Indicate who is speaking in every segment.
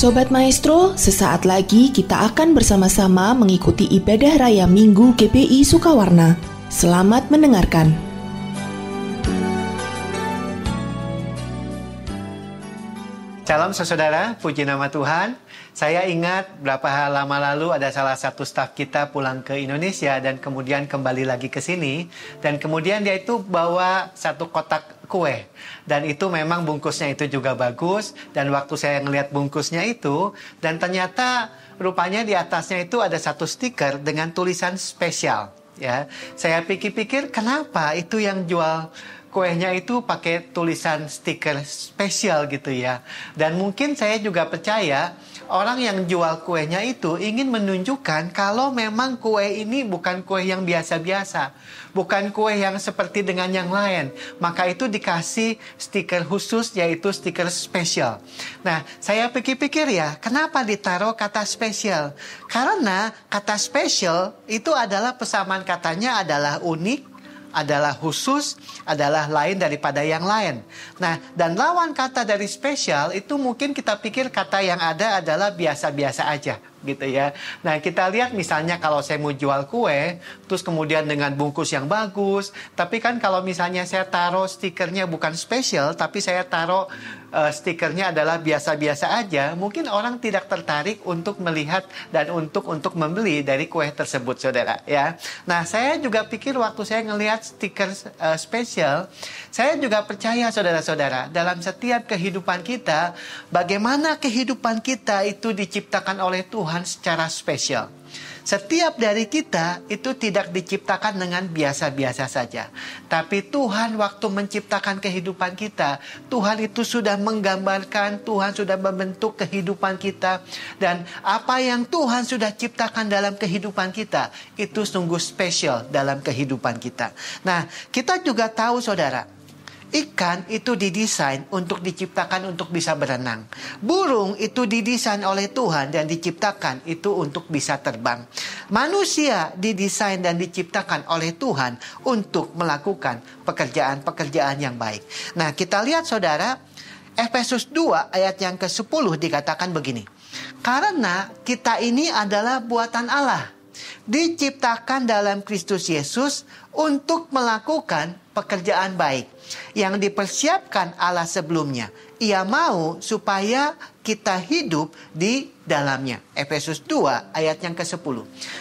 Speaker 1: Sobat Maestro, sesaat lagi kita akan bersama-sama mengikuti ibadah raya Minggu GPI Sukawarna. Selamat mendengarkan. Salam saudara, puji nama Tuhan. Saya ingat berapa lama lalu ada salah satu staf kita pulang ke Indonesia dan kemudian kembali lagi ke sini. Dan kemudian dia itu bawa satu kotak kue. Dan itu memang bungkusnya itu juga bagus. Dan waktu saya ngelihat bungkusnya itu, dan ternyata rupanya di atasnya itu ada satu stiker dengan tulisan spesial. Ya, saya pikir-pikir kenapa itu yang jual kuenya itu pakai tulisan stiker spesial gitu ya. Dan mungkin saya juga percaya orang yang jual kuenya itu ingin menunjukkan kalau memang kue ini bukan kue yang biasa-biasa. Bukan kue yang seperti dengan yang lain. Maka itu dikasih stiker khusus yaitu stiker spesial. Nah, saya pikir-pikir ya, kenapa ditaruh kata spesial? Karena kata spesial itu adalah persamaan katanya adalah unik, adalah khusus, adalah lain daripada yang lain. Nah, dan lawan kata dari spesial itu mungkin kita pikir kata yang ada adalah biasa-biasa aja gitu ya. Nah, kita lihat misalnya kalau saya mau jual kue, terus kemudian dengan bungkus yang bagus, tapi kan kalau misalnya saya taruh stikernya bukan spesial, tapi saya taruh uh, stikernya adalah biasa-biasa aja, mungkin orang tidak tertarik untuk melihat dan untuk untuk membeli dari kue tersebut, saudara. Ya, nah saya juga pikir waktu saya ngelihat stiker uh, spesial, saya juga percaya, saudara-saudara, dalam setiap kehidupan kita, bagaimana kehidupan kita itu diciptakan oleh Tuhan secara spesial. Setiap dari kita itu tidak diciptakan dengan biasa-biasa saja. Tapi Tuhan waktu menciptakan kehidupan kita, Tuhan itu sudah menggambarkan, Tuhan sudah membentuk kehidupan kita. Dan apa yang Tuhan sudah ciptakan dalam kehidupan kita, itu sungguh spesial dalam kehidupan kita. Nah, kita juga tahu saudara, Ikan itu didesain untuk diciptakan untuk bisa berenang. Burung itu didesain oleh Tuhan dan diciptakan itu untuk bisa terbang. Manusia didesain dan diciptakan oleh Tuhan untuk melakukan pekerjaan-pekerjaan yang baik. Nah, kita lihat saudara, Efesus 2 ayat yang ke-10 dikatakan begini. Karena kita ini adalah buatan Allah diciptakan dalam Kristus Yesus untuk melakukan pekerjaan baik yang dipersiapkan Allah sebelumnya. Ia mau supaya kita hidup di dalamnya. Efesus 2 ayat yang ke-10.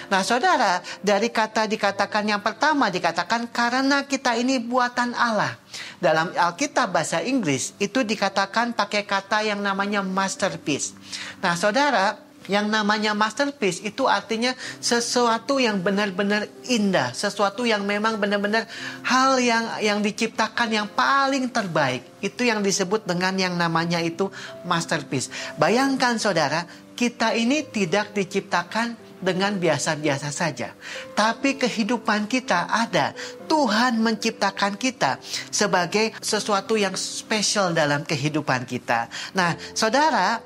Speaker 1: Nah saudara, dari kata dikatakan yang pertama dikatakan karena kita ini buatan Allah. Dalam Alkitab bahasa Inggris itu dikatakan pakai kata yang namanya masterpiece. Nah saudara, yang namanya masterpiece itu artinya sesuatu yang benar-benar indah, sesuatu yang memang benar-benar hal yang yang diciptakan yang paling terbaik. Itu yang disebut dengan yang namanya itu masterpiece. Bayangkan saudara, kita ini tidak diciptakan dengan biasa-biasa saja. Tapi kehidupan kita ada. Tuhan menciptakan kita sebagai sesuatu yang spesial dalam kehidupan kita. Nah, saudara,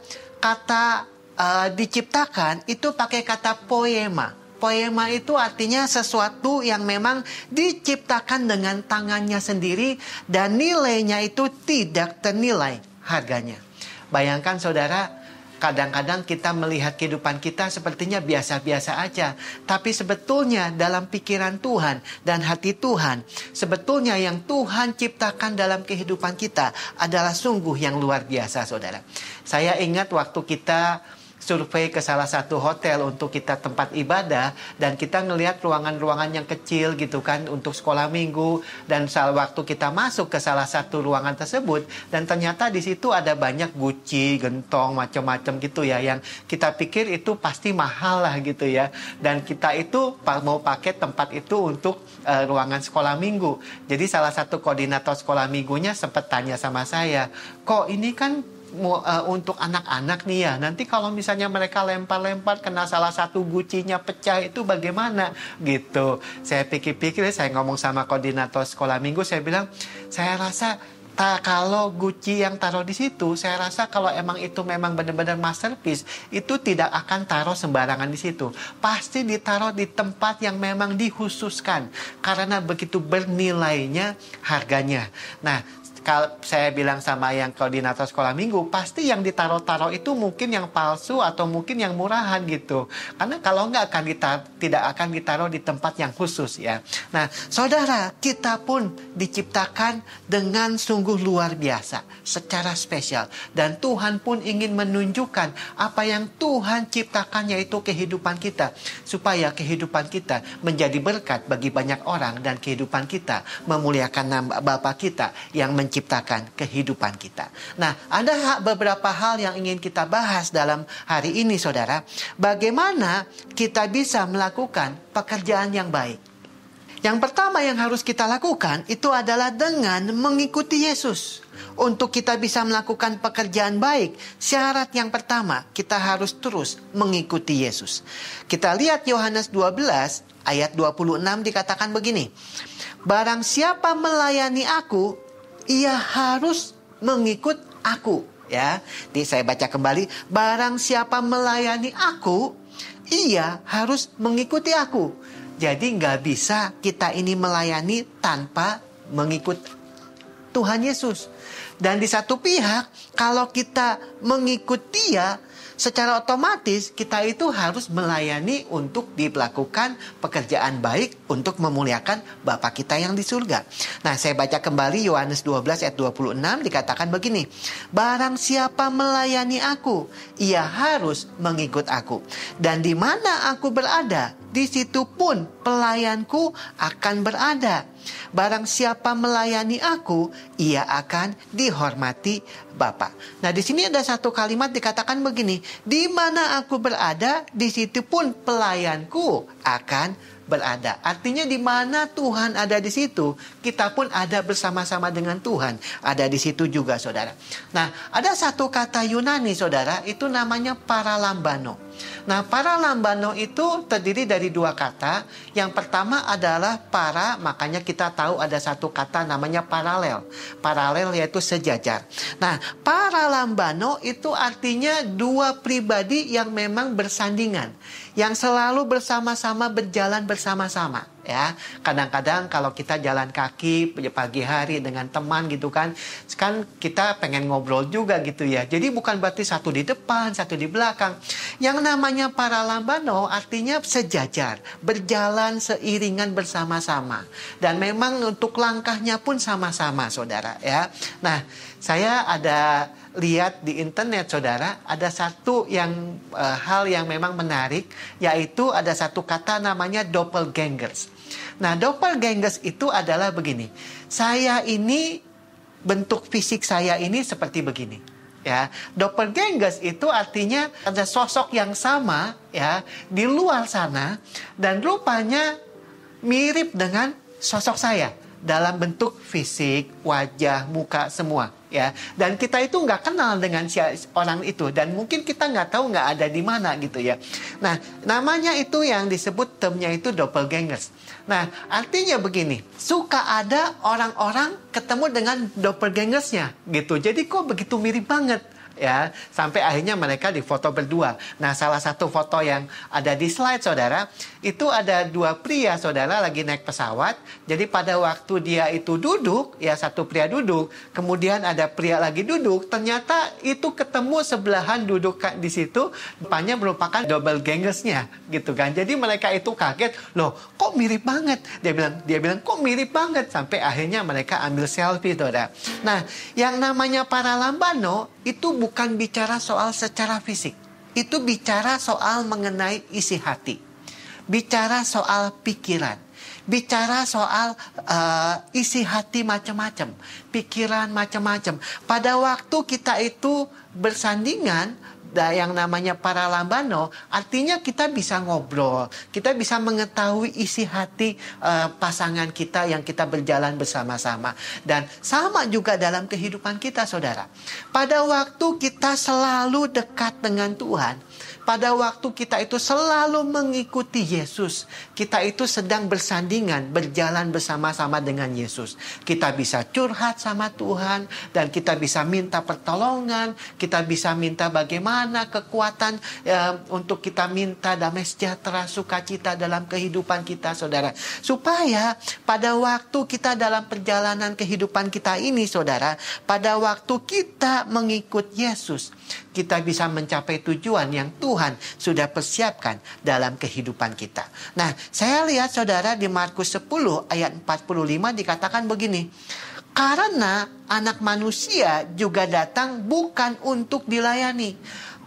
Speaker 1: kata uh, diciptakan itu pakai kata poema. Poema itu artinya sesuatu yang memang diciptakan dengan tangannya sendiri dan nilainya itu tidak ternilai harganya. Bayangkan saudara, kadang-kadang kita melihat kehidupan kita sepertinya biasa-biasa aja, tapi sebetulnya dalam pikiran Tuhan dan hati Tuhan, sebetulnya yang Tuhan ciptakan dalam kehidupan kita adalah sungguh yang luar biasa, saudara. Saya ingat waktu kita survei ke salah satu hotel untuk kita tempat ibadah dan kita ngelihat ruangan-ruangan yang kecil gitu kan untuk sekolah minggu dan saat waktu kita masuk ke salah satu ruangan tersebut dan ternyata di situ ada banyak guci, gentong, macam-macam gitu ya yang kita pikir itu pasti mahal lah gitu ya dan kita itu mau pakai tempat itu untuk uh, ruangan sekolah minggu. Jadi salah satu koordinator sekolah minggunya sempat tanya sama saya, "Kok ini kan Eh, untuk anak-anak nih ya. Nanti kalau misalnya mereka lempar-lempar kena salah satu gucinya pecah itu bagaimana gitu. Saya pikir-pikir saya ngomong sama koordinator sekolah minggu saya bilang saya rasa ta kalau guci yang taruh di situ, saya rasa kalau emang itu memang benar-benar masterpiece, itu tidak akan taruh sembarangan di situ. Pasti ditaruh di tempat yang memang dihususkan karena begitu bernilainya harganya. Nah, kalau saya bilang sama yang koordinator sekolah minggu, pasti yang ditaruh-taruh itu mungkin yang palsu atau mungkin yang murahan gitu. Karena kalau nggak akan ditaruh, tidak akan ditaruh di tempat yang khusus ya. Nah, saudara, kita pun diciptakan dengan sungguh luar biasa, secara spesial. Dan Tuhan pun ingin menunjukkan apa yang Tuhan ciptakan yaitu kehidupan kita. Supaya kehidupan kita menjadi berkat bagi banyak orang dan kehidupan kita memuliakan nama Bapa kita yang menjadi menciptakan kehidupan kita. Nah, ada beberapa hal yang ingin kita bahas dalam hari ini, saudara. Bagaimana kita bisa melakukan pekerjaan yang baik? Yang pertama yang harus kita lakukan itu adalah dengan mengikuti Yesus. Untuk kita bisa melakukan pekerjaan baik, syarat yang pertama kita harus terus mengikuti Yesus. Kita lihat Yohanes 12 ayat 26 dikatakan begini. Barang siapa melayani aku, ia harus mengikut aku ya. Ini saya baca kembali, barang siapa melayani aku, ia harus mengikuti aku. Jadi nggak bisa kita ini melayani tanpa mengikut Tuhan Yesus. Dan di satu pihak, kalau kita mengikut dia, secara otomatis kita itu harus melayani untuk dilakukan pekerjaan baik untuk memuliakan Bapa kita yang di surga. Nah, saya baca kembali Yohanes 12 ayat 26 dikatakan begini, barang siapa melayani aku, ia harus mengikut aku. Dan di mana aku berada, di situ pun pelayanku akan berada. Barang siapa melayani aku, ia akan dihormati Bapa. Nah, di sini ada satu kalimat dikatakan begini, di mana aku berada, di situ pun pelayanku akan berada. Artinya di mana Tuhan ada di situ, kita pun ada bersama-sama dengan Tuhan. Ada di situ juga saudara. Nah, ada satu kata Yunani saudara, itu namanya paralambano. Nah, paralambano itu terdiri dari dua kata. Yang pertama adalah para, makanya kita tahu ada satu kata namanya paralel. Paralel yaitu sejajar. Nah, paralambano itu artinya dua pribadi yang memang bersandingan yang selalu bersama-sama berjalan bersama-sama ya. Kadang-kadang kalau kita jalan kaki pagi hari dengan teman gitu kan, kan kita pengen ngobrol juga gitu ya. Jadi bukan berarti satu di depan, satu di belakang. Yang namanya para lambano artinya sejajar, berjalan seiringan bersama-sama. Dan memang untuk langkahnya pun sama-sama, Saudara ya. Nah, saya ada lihat di internet saudara ada satu yang e, hal yang memang menarik yaitu ada satu kata namanya doppelgangers. Nah, doppelgangers itu adalah begini. Saya ini bentuk fisik saya ini seperti begini. Ya, doppelgangers itu artinya ada sosok yang sama ya di luar sana dan rupanya mirip dengan sosok saya dalam bentuk fisik, wajah, muka semua ya dan kita itu nggak kenal dengan si orang itu dan mungkin kita nggak tahu nggak ada di mana gitu ya nah namanya itu yang disebut termnya itu doppelgangers nah artinya begini suka ada orang-orang ketemu dengan doppelgangersnya gitu jadi kok begitu mirip banget ya sampai akhirnya mereka difoto berdua. Nah, salah satu foto yang ada di slide Saudara, itu ada dua pria Saudara lagi naik pesawat. Jadi pada waktu dia itu duduk, ya satu pria duduk, kemudian ada pria lagi duduk, ternyata itu ketemu sebelahan duduk di situ, depannya merupakan double gangersnya gitu kan. Jadi mereka itu kaget, "Loh, kok mirip banget?" Dia bilang, dia bilang, "Kok mirip banget?" sampai akhirnya mereka ambil selfie Saudara. Nah, yang namanya para lambano itu bukan bicara soal secara fisik. Itu bicara soal mengenai isi hati. Bicara soal pikiran. Bicara soal uh, isi hati macam-macam, pikiran macam-macam. Pada waktu kita itu bersandingan yang namanya para lambano artinya kita bisa ngobrol, kita bisa mengetahui isi hati uh, pasangan kita yang kita berjalan bersama-sama dan sama juga dalam kehidupan kita Saudara. Pada waktu kita selalu dekat dengan Tuhan, pada waktu kita itu selalu mengikuti Yesus. Kita itu sedang bersandingan, berjalan bersama-sama dengan Yesus. Kita bisa curhat sama Tuhan dan kita bisa minta pertolongan, kita bisa minta bagaimana kekuatan ya, untuk kita minta damai sejahtera, sukacita dalam kehidupan kita, Saudara. Supaya pada waktu kita dalam perjalanan kehidupan kita ini, Saudara, pada waktu kita mengikut Yesus, kita bisa mencapai tujuan yang Tuhan Tuhan sudah persiapkan dalam kehidupan kita. Nah, saya lihat saudara di Markus 10 ayat 45 dikatakan begini. Karena anak manusia juga datang bukan untuk dilayani,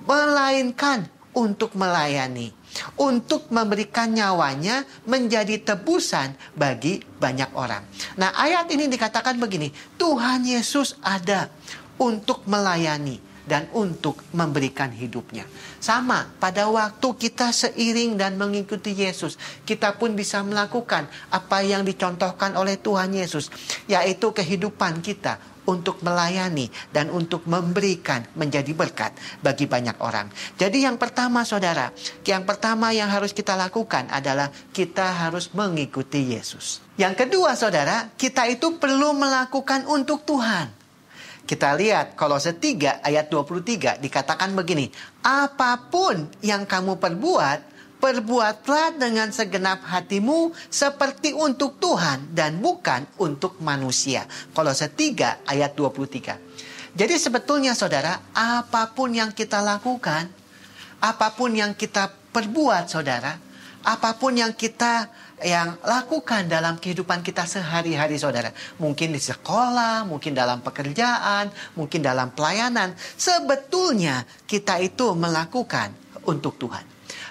Speaker 1: melainkan untuk melayani, untuk memberikan nyawanya menjadi tebusan bagi banyak orang. Nah, ayat ini dikatakan begini: Tuhan Yesus ada untuk melayani dan untuk memberikan hidupnya. Sama, pada waktu kita seiring dan mengikuti Yesus, kita pun bisa melakukan apa yang dicontohkan oleh Tuhan Yesus, yaitu kehidupan kita untuk melayani dan untuk memberikan menjadi berkat bagi banyak orang. Jadi yang pertama saudara, yang pertama yang harus kita lakukan adalah kita harus mengikuti Yesus. Yang kedua saudara, kita itu perlu melakukan untuk Tuhan. Kita lihat kalau setiga ayat 23 dikatakan begini, apapun yang kamu perbuat, perbuatlah dengan segenap hatimu seperti untuk Tuhan dan bukan untuk manusia. kalau setiga ayat 23. Jadi sebetulnya saudara, apapun yang kita lakukan, apapun yang kita perbuat saudara, apapun yang kita yang lakukan dalam kehidupan kita sehari-hari saudara. Mungkin di sekolah, mungkin dalam pekerjaan, mungkin dalam pelayanan. Sebetulnya kita itu melakukan untuk Tuhan.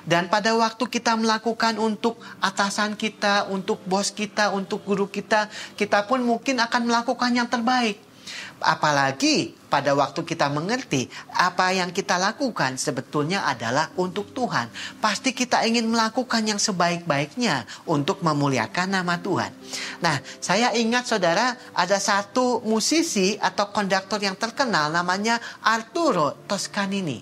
Speaker 1: Dan pada waktu kita melakukan untuk atasan kita, untuk bos kita, untuk guru kita, kita pun mungkin akan melakukan yang terbaik. Apalagi pada waktu kita mengerti apa yang kita lakukan sebetulnya adalah untuk Tuhan. Pasti kita ingin melakukan yang sebaik-baiknya untuk memuliakan nama Tuhan. Nah, saya ingat saudara ada satu musisi atau konduktor yang terkenal namanya Arturo Toscanini.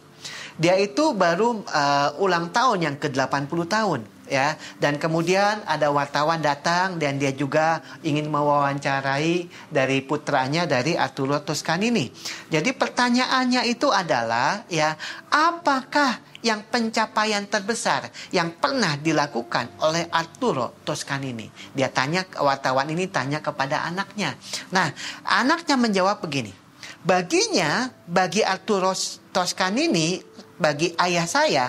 Speaker 1: Dia itu baru uh, ulang tahun yang ke-80 tahun ya dan kemudian ada wartawan datang dan dia juga ingin mewawancarai dari putranya dari Arturo Toscanini. Jadi pertanyaannya itu adalah ya apakah yang pencapaian terbesar yang pernah dilakukan oleh Arturo Toscanini? Dia tanya wartawan ini tanya kepada anaknya. Nah, anaknya menjawab begini. Baginya, bagi Arturo Toscanini, bagi ayah saya,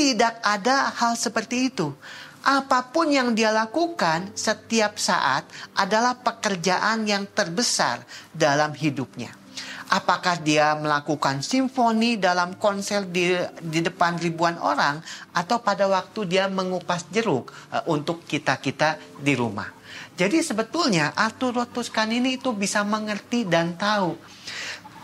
Speaker 1: tidak ada hal seperti itu. Apapun yang dia lakukan setiap saat adalah pekerjaan yang terbesar dalam hidupnya. Apakah dia melakukan simfoni dalam konser di, di depan ribuan orang atau pada waktu dia mengupas jeruk uh, untuk kita-kita di rumah. Jadi sebetulnya Rotuskan ini itu bisa mengerti dan tahu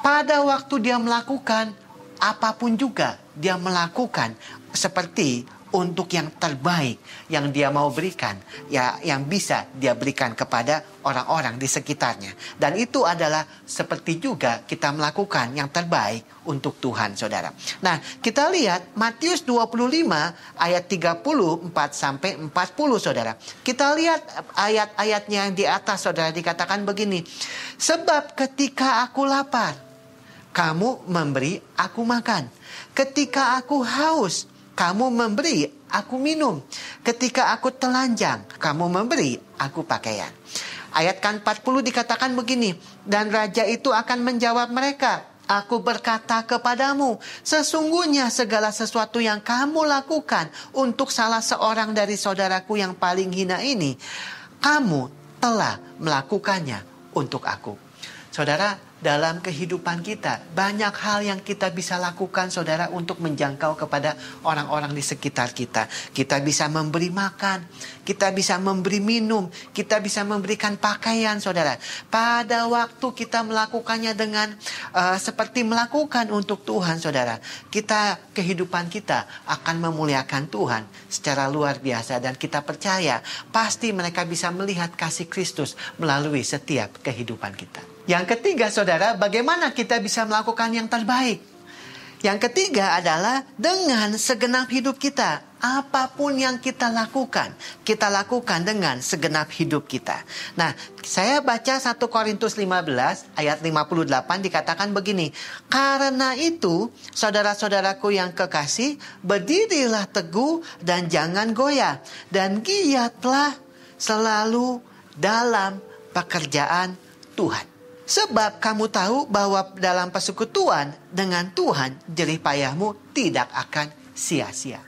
Speaker 1: pada waktu dia melakukan apapun juga dia melakukan seperti untuk yang terbaik yang dia mau berikan ya yang bisa dia berikan kepada orang-orang di sekitarnya dan itu adalah seperti juga kita melakukan yang terbaik untuk Tuhan Saudara. Nah, kita lihat Matius 25 ayat 34 sampai 40 Saudara. Kita lihat ayat-ayatnya yang di atas Saudara dikatakan begini. Sebab ketika aku lapar kamu memberi aku makan. Ketika aku haus, kamu memberi aku minum. Ketika aku telanjang, kamu memberi aku pakaian. Ayat kan 40 dikatakan begini, dan raja itu akan menjawab mereka, Aku berkata kepadamu, sesungguhnya segala sesuatu yang kamu lakukan untuk salah seorang dari saudaraku yang paling hina ini, kamu telah melakukannya untuk aku. Saudara, dalam kehidupan kita. Banyak hal yang kita bisa lakukan saudara untuk menjangkau kepada orang-orang di sekitar kita. Kita bisa memberi makan, kita bisa memberi minum, kita bisa memberikan pakaian saudara. Pada waktu kita melakukannya dengan uh, seperti melakukan untuk Tuhan saudara, kita kehidupan kita akan memuliakan Tuhan secara luar biasa dan kita percaya pasti mereka bisa melihat kasih Kristus melalui setiap kehidupan kita. Yang ketiga, saudara, bagaimana kita bisa melakukan yang terbaik? Yang ketiga adalah dengan segenap hidup kita. Apapun yang kita lakukan, kita lakukan dengan segenap hidup kita. Nah, saya baca 1 Korintus 15 ayat 58 dikatakan begini. Karena itu, saudara-saudaraku yang kekasih, berdirilah teguh dan jangan goyah. Dan giatlah selalu dalam pekerjaan Tuhan. Sebab kamu tahu bahwa dalam persekutuan dengan Tuhan, jerih payahmu tidak akan sia-sia.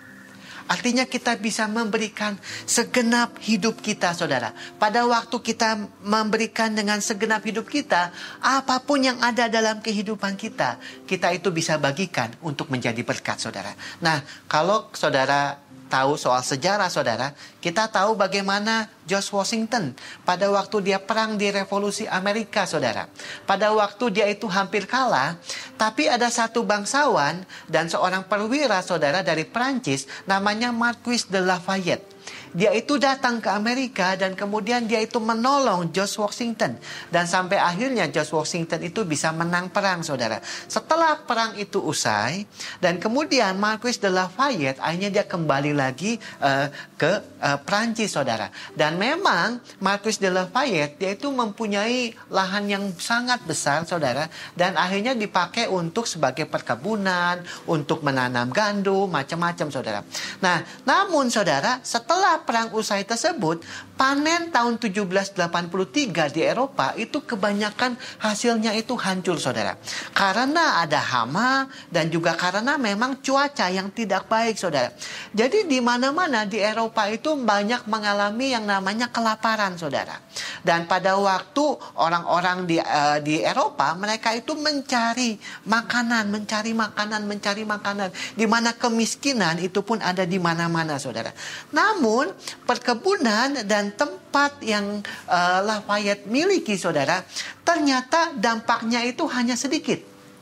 Speaker 1: Artinya kita bisa memberikan segenap hidup kita, saudara. Pada waktu kita memberikan dengan segenap hidup kita, apapun yang ada dalam kehidupan kita, kita itu bisa bagikan untuk menjadi berkat, saudara. Nah, kalau saudara tahu soal sejarah saudara, kita tahu bagaimana George Washington pada waktu dia perang di revolusi Amerika saudara. Pada waktu dia itu hampir kalah, tapi ada satu bangsawan dan seorang perwira saudara dari Perancis namanya Marquis de Lafayette dia itu datang ke Amerika dan kemudian dia itu menolong George Washington dan sampai akhirnya George Washington itu bisa menang perang saudara. Setelah perang itu usai dan kemudian Marquis de Lafayette akhirnya dia kembali lagi uh, ke uh, Perancis saudara. Dan memang Marquis de Lafayette dia itu mempunyai lahan yang sangat besar saudara dan akhirnya dipakai untuk sebagai perkebunan, untuk menanam gandum, macam-macam saudara. Nah, namun saudara setelah perang usai tersebut, panen tahun 1783 di Eropa itu kebanyakan hasilnya itu hancur saudara. Karena ada hama dan juga karena memang cuaca yang tidak baik saudara. Jadi di mana-mana di Eropa itu banyak mengalami yang namanya kelaparan saudara. Dan pada waktu orang-orang di, uh, di Eropa mereka itu mencari makanan, mencari makanan, mencari makanan. Di mana kemiskinan itu pun ada di mana-mana saudara. Namun namun perkebunan dan tempat yang uh, Lafayette miliki saudara, ternyata dampaknya itu hanya sedikit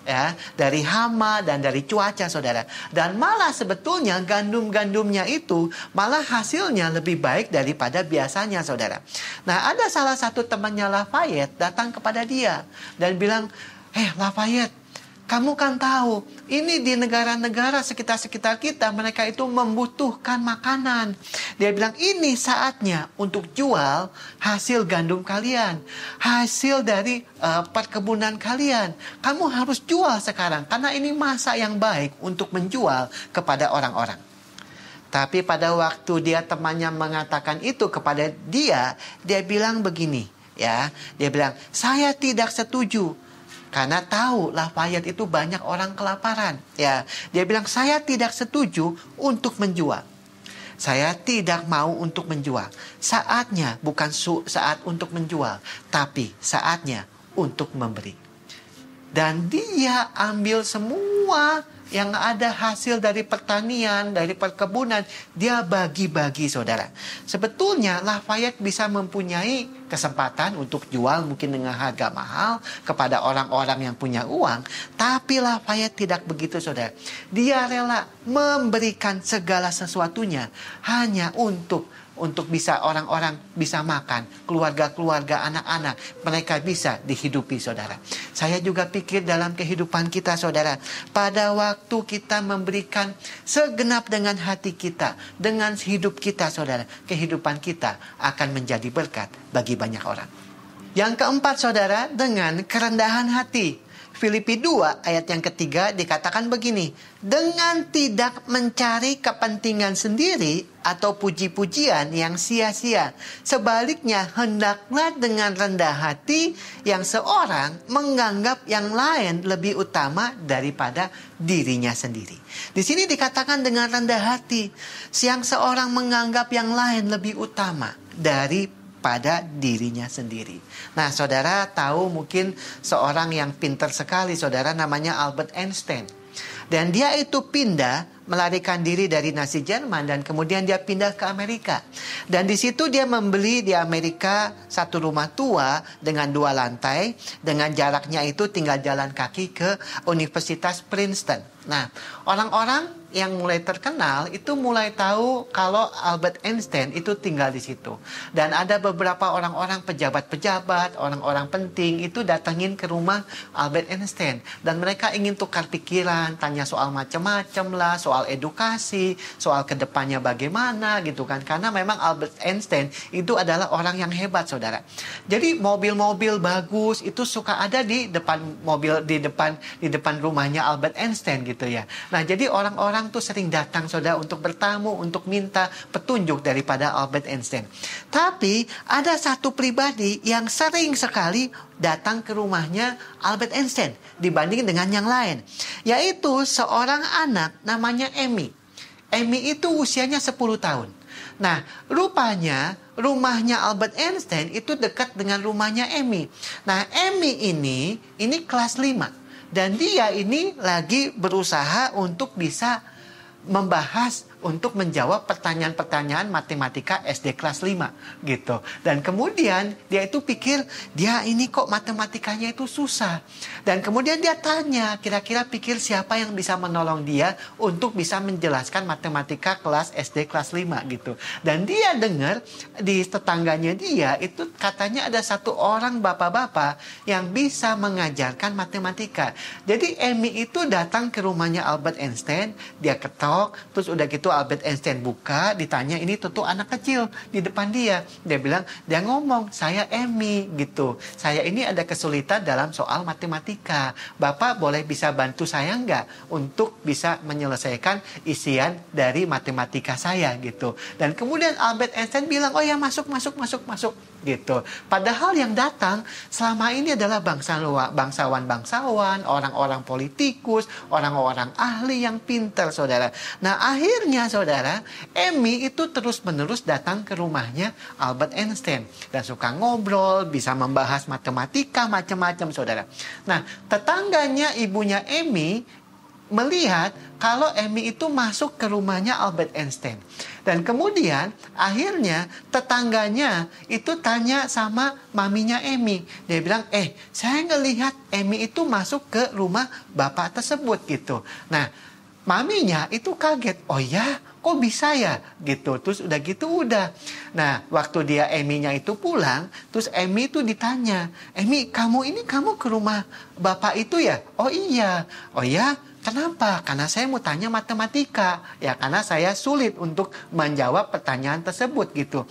Speaker 1: ya dari hama dan dari cuaca saudara dan malah sebetulnya gandum-gandumnya itu malah hasilnya lebih baik daripada biasanya saudara nah ada salah satu temannya Lafayette datang kepada dia dan bilang eh Lafayette kamu kan tahu, ini di negara-negara sekitar-sekitar kita, mereka itu membutuhkan makanan. Dia bilang, ini saatnya untuk jual hasil gandum kalian, hasil dari uh, perkebunan kalian. Kamu harus jual sekarang, karena ini masa yang baik untuk menjual kepada orang-orang. Tapi pada waktu dia temannya mengatakan itu kepada dia, dia bilang begini, ya, dia bilang, saya tidak setuju karena tahu Lafayette itu banyak orang kelaparan. Ya, dia bilang saya tidak setuju untuk menjual. Saya tidak mau untuk menjual. Saatnya bukan saat untuk menjual, tapi saatnya untuk memberi. Dan dia ambil semua yang ada hasil dari pertanian, dari perkebunan, dia bagi-bagi saudara. Sebetulnya Lafayette bisa mempunyai kesempatan untuk jual mungkin dengan harga mahal kepada orang-orang yang punya uang, tapi Lafayette tidak begitu saudara. Dia rela memberikan segala sesuatunya hanya untuk untuk bisa orang-orang bisa makan, keluarga-keluarga, anak-anak, mereka bisa dihidupi saudara. Saya juga pikir dalam kehidupan kita saudara, pada waktu kita memberikan segenap dengan hati kita, dengan hidup kita saudara, kehidupan kita akan menjadi berkat bagi banyak orang. Yang keempat saudara, dengan kerendahan hati. Filipi 2 ayat yang ketiga dikatakan begini, dengan tidak mencari kepentingan sendiri atau puji-pujian yang sia-sia. Sebaliknya, hendaklah dengan rendah hati yang seorang menganggap yang lain lebih utama daripada dirinya sendiri. Di sini dikatakan dengan rendah hati, yang seorang menganggap yang lain lebih utama dari pada dirinya sendiri. Nah, saudara tahu mungkin seorang yang pinter sekali, saudara namanya Albert Einstein. Dan dia itu pindah melarikan diri dari Nazi Jerman dan kemudian dia pindah ke Amerika. Dan di situ dia membeli di Amerika satu rumah tua dengan dua lantai dengan jaraknya itu tinggal jalan kaki ke Universitas Princeton. Nah, orang-orang yang mulai terkenal itu mulai tahu kalau Albert Einstein itu tinggal di situ. Dan ada beberapa orang-orang pejabat-pejabat, orang-orang penting itu datangin ke rumah Albert Einstein. Dan mereka ingin tukar pikiran, tanya soal macam-macam lah, soal edukasi, soal kedepannya bagaimana gitu kan. Karena memang Albert Einstein itu adalah orang yang hebat saudara. Jadi mobil-mobil bagus itu suka ada di depan mobil, di depan di depan rumahnya Albert Einstein gitu gitu ya. Nah, jadi orang-orang tuh sering datang Saudara untuk bertamu, untuk minta petunjuk daripada Albert Einstein. Tapi ada satu pribadi yang sering sekali datang ke rumahnya Albert Einstein dibanding dengan yang lain, yaitu seorang anak namanya Emmy. Emmy itu usianya 10 tahun. Nah, rupanya rumahnya Albert Einstein itu dekat dengan rumahnya Emmy. Nah, Emmy ini ini kelas 5. Dan dia ini lagi berusaha untuk bisa membahas untuk menjawab pertanyaan-pertanyaan matematika SD kelas 5 gitu. Dan kemudian dia itu pikir dia ini kok matematikanya itu susah. Dan kemudian dia tanya kira-kira pikir siapa yang bisa menolong dia untuk bisa menjelaskan matematika kelas SD kelas 5 gitu. Dan dia dengar di tetangganya dia itu katanya ada satu orang bapak-bapak yang bisa mengajarkan matematika. Jadi Emmy itu datang ke rumahnya Albert Einstein, dia ketok, terus udah gitu itu Albert Einstein buka ditanya ini tentu anak kecil di depan dia dia bilang dia ngomong saya Emmy gitu saya ini ada kesulitan dalam soal matematika bapak boleh bisa bantu saya nggak untuk bisa menyelesaikan isian dari matematika saya gitu dan kemudian Albert Einstein bilang oh ya masuk masuk masuk masuk gitu. Padahal yang datang selama ini adalah bangsa luar, bangsawan-bangsawan, orang-orang politikus, orang-orang ahli yang pintar, saudara. Nah, akhirnya, saudara, Emmy itu terus-menerus datang ke rumahnya Albert Einstein dan suka ngobrol, bisa membahas matematika macam-macam, saudara. Nah, tetangganya ibunya Emmy melihat kalau Emmy itu masuk ke rumahnya Albert Einstein. Dan kemudian akhirnya tetangganya itu tanya sama maminya Emi. Dia bilang, eh saya ngelihat Emi itu masuk ke rumah bapak tersebut gitu. Nah maminya itu kaget. Oh ya kok bisa ya gitu. Terus udah gitu udah. Nah waktu dia Eminya itu pulang. Terus Emi itu ditanya. Emi kamu ini kamu ke rumah bapak itu ya? Oh iya. Oh ya Kenapa? Karena saya mau tanya matematika. Ya, karena saya sulit untuk menjawab pertanyaan tersebut gitu.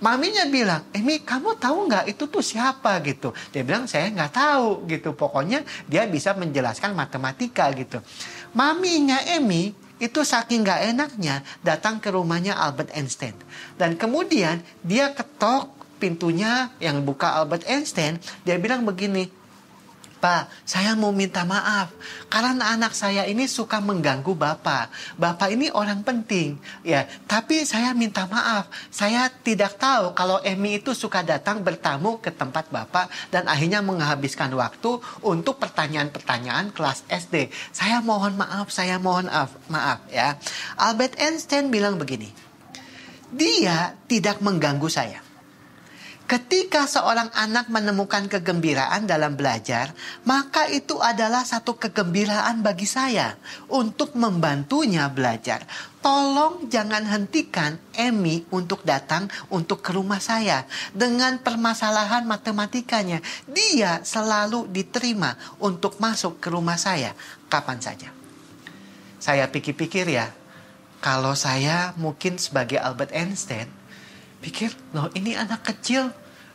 Speaker 1: Maminya bilang, Emi kamu tahu nggak itu tuh siapa gitu. Dia bilang saya nggak tahu gitu. Pokoknya dia bisa menjelaskan matematika gitu. Maminya Emi itu saking nggak enaknya datang ke rumahnya Albert Einstein. Dan kemudian dia ketok pintunya yang buka Albert Einstein. Dia bilang begini, Pak, saya mau minta maaf karena anak saya ini suka mengganggu Bapak. Bapak ini orang penting, ya. Tapi saya minta maaf, saya tidak tahu kalau Emi itu suka datang bertamu ke tempat Bapak dan akhirnya menghabiskan waktu untuk pertanyaan-pertanyaan kelas SD. Saya mohon maaf, saya mohon maaf, maaf ya. Albert Einstein bilang begini. Dia tidak mengganggu saya. Ketika seorang anak menemukan kegembiraan dalam belajar, maka itu adalah satu kegembiraan bagi saya untuk membantunya belajar. Tolong jangan hentikan Emmy untuk datang untuk ke rumah saya dengan permasalahan matematikanya. Dia selalu diterima untuk masuk ke rumah saya kapan saja. Saya pikir-pikir ya, kalau saya mungkin sebagai Albert Einstein, pikir loh ini anak kecil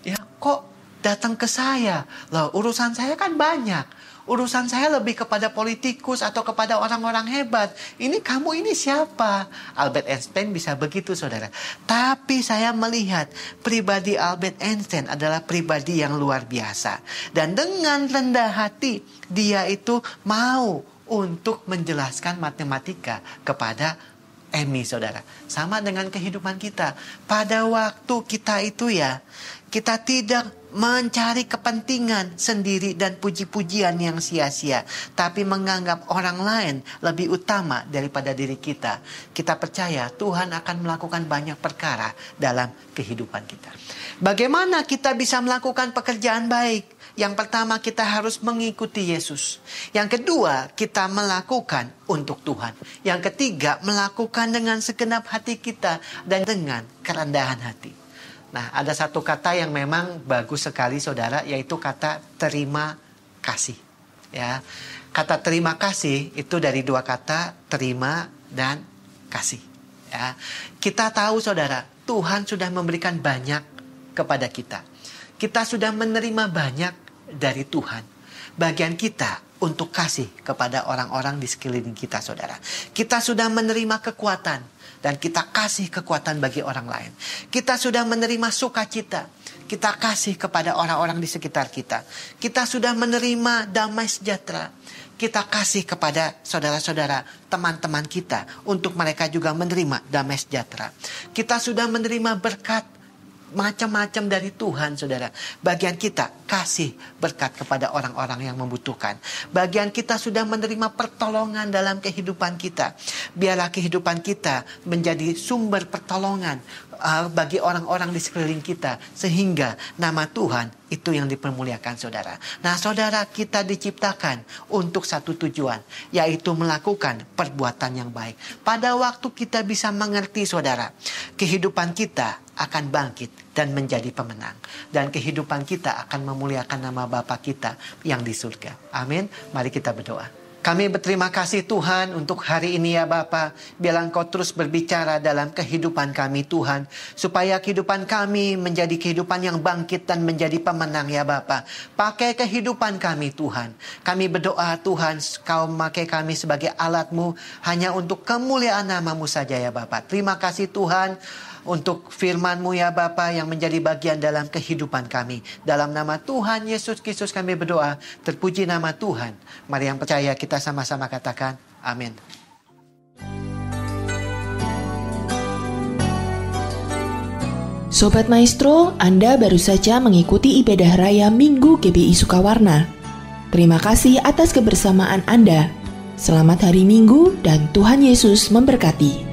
Speaker 1: ya kok datang ke saya loh urusan saya kan banyak urusan saya lebih kepada politikus atau kepada orang-orang hebat. Ini kamu ini siapa? Albert Einstein bisa begitu saudara. Tapi saya melihat pribadi Albert Einstein adalah pribadi yang luar biasa. Dan dengan rendah hati dia itu mau untuk menjelaskan matematika kepada Emi eh, saudara. Sama dengan kehidupan kita. Pada waktu kita itu ya, kita tidak mencari kepentingan sendiri dan puji-pujian yang sia-sia, tapi menganggap orang lain lebih utama daripada diri kita. Kita percaya Tuhan akan melakukan banyak perkara dalam kehidupan kita. Bagaimana kita bisa melakukan pekerjaan baik? Yang pertama kita harus mengikuti Yesus. Yang kedua kita melakukan untuk Tuhan. Yang ketiga melakukan dengan segenap hati kita dan dengan kerendahan hati. Nah ada satu kata yang memang bagus sekali saudara yaitu kata terima kasih. Ya kata terima kasih itu dari dua kata terima dan kasih. Ya kita tahu saudara Tuhan sudah memberikan banyak kepada kita. Kita sudah menerima banyak dari Tuhan. Bagian kita untuk kasih kepada orang-orang di sekeliling kita, saudara. Kita sudah menerima kekuatan dan kita kasih kekuatan bagi orang lain. Kita sudah menerima sukacita, kita kasih kepada orang-orang di sekitar kita. Kita sudah menerima damai sejahtera, kita kasih kepada saudara-saudara, teman-teman kita, untuk mereka juga menerima damai sejahtera. Kita sudah menerima berkat macam-macam dari Tuhan, saudara. Bagian kita kasih berkat kepada orang-orang yang membutuhkan. Bagian kita sudah menerima pertolongan dalam kehidupan kita. Biarlah kehidupan kita menjadi sumber pertolongan uh, bagi orang-orang di sekeliling kita, sehingga nama Tuhan itu yang dipermuliakan, saudara. Nah, saudara kita diciptakan untuk satu tujuan, yaitu melakukan perbuatan yang baik. Pada waktu kita bisa mengerti, saudara, kehidupan kita akan bangkit dan menjadi pemenang. Dan kehidupan kita akan memuliakan nama Bapa kita yang di surga. Amin. Mari kita berdoa. Kami berterima kasih Tuhan untuk hari ini ya Bapa. Biarlah Engkau terus berbicara dalam kehidupan kami Tuhan. Supaya kehidupan kami menjadi kehidupan yang bangkit dan menjadi pemenang ya Bapa. Pakai kehidupan kami Tuhan. Kami berdoa Tuhan Kau memakai kami sebagai alatmu. Hanya untuk kemuliaan namamu saja ya Bapa. Terima kasih Tuhan untuk firman-Mu ya Bapa yang menjadi bagian dalam kehidupan kami. Dalam nama Tuhan Yesus Kristus kami berdoa, terpuji nama Tuhan. Mari yang percaya kita sama-sama katakan amin. Sobat Maestro, Anda baru saja mengikuti ibadah raya Minggu GBI Sukawarna. Terima kasih atas kebersamaan Anda. Selamat hari Minggu, dan Tuhan Yesus memberkati.